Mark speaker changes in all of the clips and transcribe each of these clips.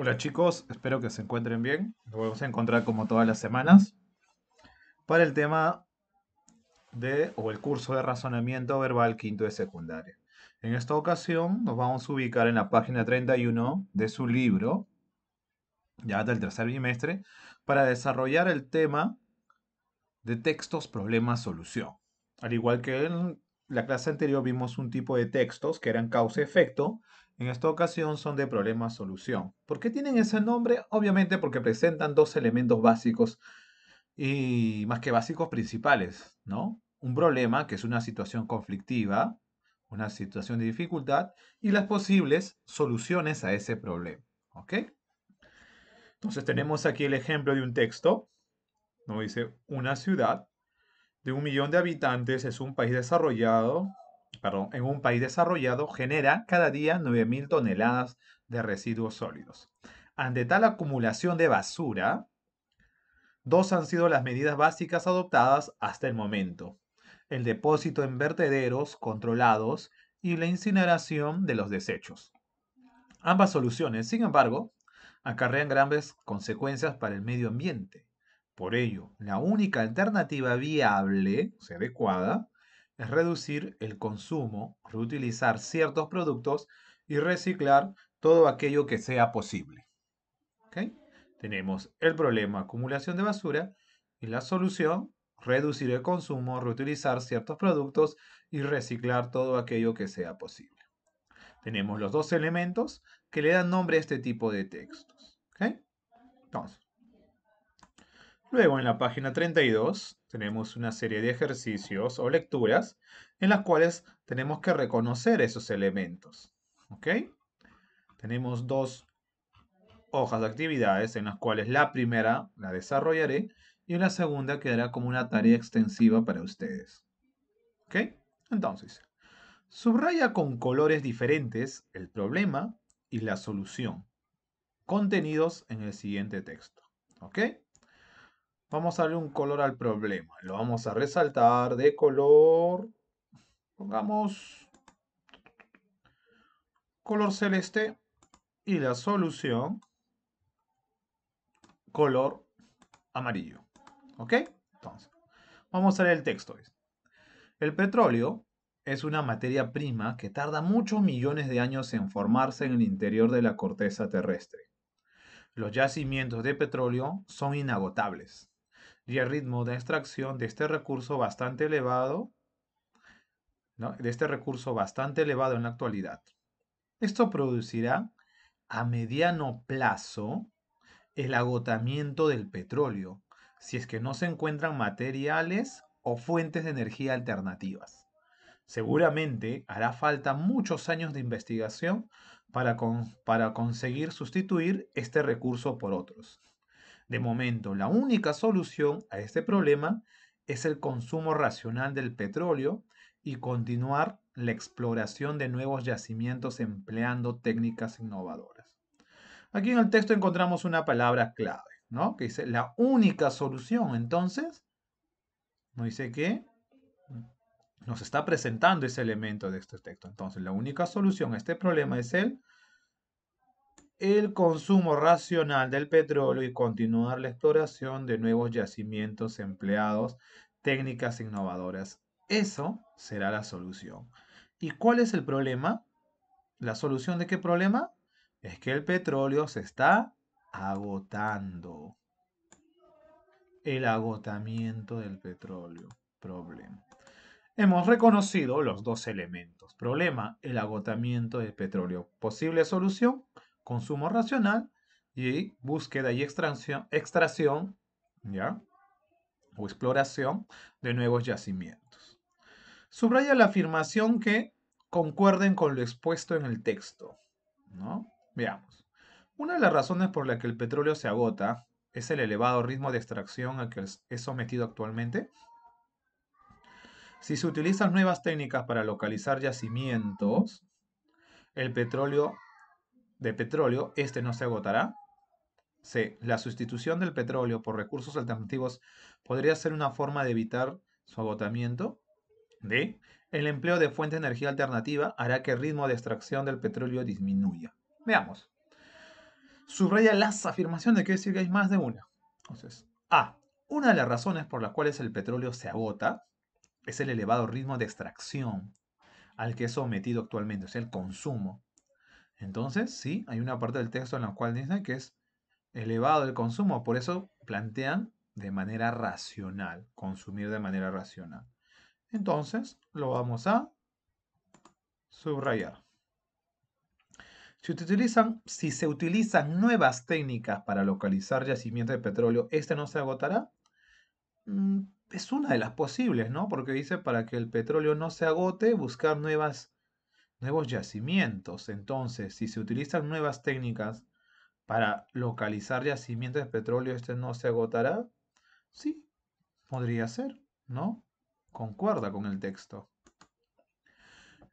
Speaker 1: Hola chicos, espero que se encuentren bien. Nos vamos a encontrar como todas las semanas para el tema de o el curso de razonamiento verbal quinto de secundaria. En esta ocasión nos vamos a ubicar en la página 31 de su libro, ya del tercer bimestre, para desarrollar el tema de textos, problemas, solución. Al igual que en la clase anterior vimos un tipo de textos que eran causa-efecto en esta ocasión son de problema-solución. ¿Por qué tienen ese nombre? Obviamente porque presentan dos elementos básicos y más que básicos principales, ¿no? Un problema, que es una situación conflictiva, una situación de dificultad, y las posibles soluciones a ese problema, ¿ok? Entonces tenemos aquí el ejemplo de un texto, nos dice una ciudad de un millón de habitantes es un país desarrollado perdón, en un país desarrollado genera cada día 9.000 toneladas de residuos sólidos. Ante tal acumulación de basura, dos han sido las medidas básicas adoptadas hasta el momento. El depósito en vertederos controlados y la incineración de los desechos. Ambas soluciones, sin embargo, acarrean grandes consecuencias para el medio ambiente. Por ello, la única alternativa viable, sea, adecuada, es reducir el consumo, reutilizar ciertos productos y reciclar todo aquello que sea posible. Tenemos el problema acumulación de basura y la solución reducir el consumo, reutilizar ciertos productos y reciclar todo aquello que sea posible. Tenemos los dos elementos que le dan nombre a este tipo de textos. Entonces, Luego en la página 32 tenemos una serie de ejercicios o lecturas en las cuales tenemos que reconocer esos elementos. ¿Ok? Tenemos dos hojas de actividades en las cuales la primera la desarrollaré y la segunda quedará como una tarea extensiva para ustedes. ¿Ok? Entonces, subraya con colores diferentes el problema y la solución. Contenidos en el siguiente texto. ¿Ok? Vamos a darle un color al problema. Lo vamos a resaltar de color, pongamos color celeste y la solución color amarillo. ¿Ok? Entonces, vamos a leer el texto. El petróleo es una materia prima que tarda muchos millones de años en formarse en el interior de la corteza terrestre. Los yacimientos de petróleo son inagotables y el ritmo de extracción de este recurso bastante elevado, de este recurso bastante elevado en la actualidad. Esto producirá a mediano plazo el agotamiento del petróleo, si es que no se encuentran materiales o fuentes de energía alternativas. Seguramente hará falta muchos años de investigación para conseguir sustituir este recurso por otros. De momento, la única solución a este problema es el consumo racional del petróleo y continuar la exploración de nuevos yacimientos empleando técnicas innovadoras. Aquí en el texto encontramos una palabra clave, ¿no? Que dice la única solución, entonces, No dice qué. nos está presentando ese elemento de este texto. Entonces, la única solución a este problema es el el consumo racional del petróleo y continuar la exploración de nuevos yacimientos empleados técnicas innovadoras. Eso será la solución. ¿Y cuál es el problema? ¿La solución de qué problema? Es que el petróleo se está agotando. El agotamiento del petróleo. Problema. Hemos reconocido los dos elementos. Problema, el agotamiento del petróleo. Posible solución, consumo racional y búsqueda y extracción, extracción ¿ya? o exploración de nuevos yacimientos. Subraya la afirmación que concuerden con lo expuesto en el texto. ¿no? Veamos. Una de las razones por la que el petróleo se agota es el elevado ritmo de extracción al que es sometido actualmente. Si se utilizan nuevas técnicas para localizar yacimientos, el petróleo de petróleo, este no se agotará. C. La sustitución del petróleo por recursos alternativos podría ser una forma de evitar su agotamiento. D. El empleo de fuente de energía alternativa hará que el ritmo de extracción del petróleo disminuya. Veamos. Subraya las afirmaciones, de decir que hay más de una. Entonces, A. Una de las razones por las cuales el petróleo se agota es el elevado ritmo de extracción al que es sometido actualmente, o sea, el consumo. Entonces, sí, hay una parte del texto en la cual dice que es elevado el consumo, por eso plantean de manera racional, consumir de manera racional. Entonces, lo vamos a subrayar. Si, si se utilizan nuevas técnicas para localizar yacimientos de petróleo, ¿este no se agotará? Mm, es una de las posibles, ¿no? Porque dice, para que el petróleo no se agote, buscar nuevas nuevos yacimientos. Entonces, si se utilizan nuevas técnicas para localizar yacimientos de petróleo, ¿este no se agotará? Sí, podría ser, ¿no? Concuerda con el texto.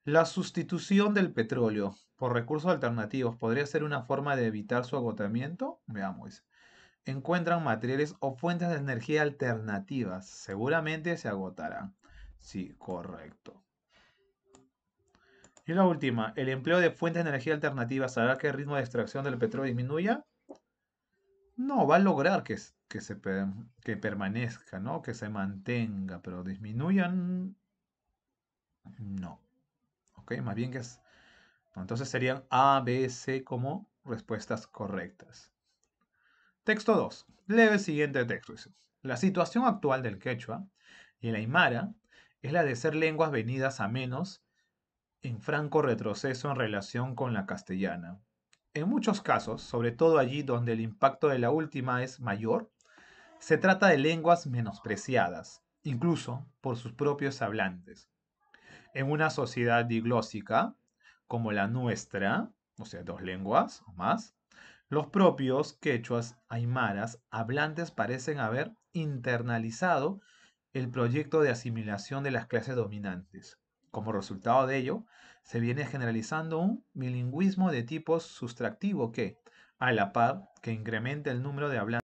Speaker 1: La sustitución del petróleo por recursos alternativos podría ser una forma de evitar su agotamiento. Veamos. Encuentran materiales o fuentes de energía alternativas. Seguramente se agotarán. Sí, correcto. Y la última, ¿el empleo de fuentes de energía alternativas hará que el ritmo de extracción del petróleo disminuya? No, va a lograr que, se, que permanezca, ¿no? Que se mantenga, pero disminuyan. No. ¿Ok? Más bien que es... Entonces serían A, B, C como respuestas correctas. Texto 2. Lee el siguiente texto. La situación actual del quechua y el aymara es la de ser lenguas venidas a menos en franco retroceso en relación con la castellana. En muchos casos, sobre todo allí donde el impacto de la última es mayor, se trata de lenguas menospreciadas, incluso por sus propios hablantes. En una sociedad diglósica, como la nuestra, o sea, dos lenguas o más, los propios quechuas aymaras hablantes parecen haber internalizado el proyecto de asimilación de las clases dominantes. Como resultado de ello, se viene generalizando un bilingüismo de tipo sustractivo que, a la par que incrementa el número de hablantes,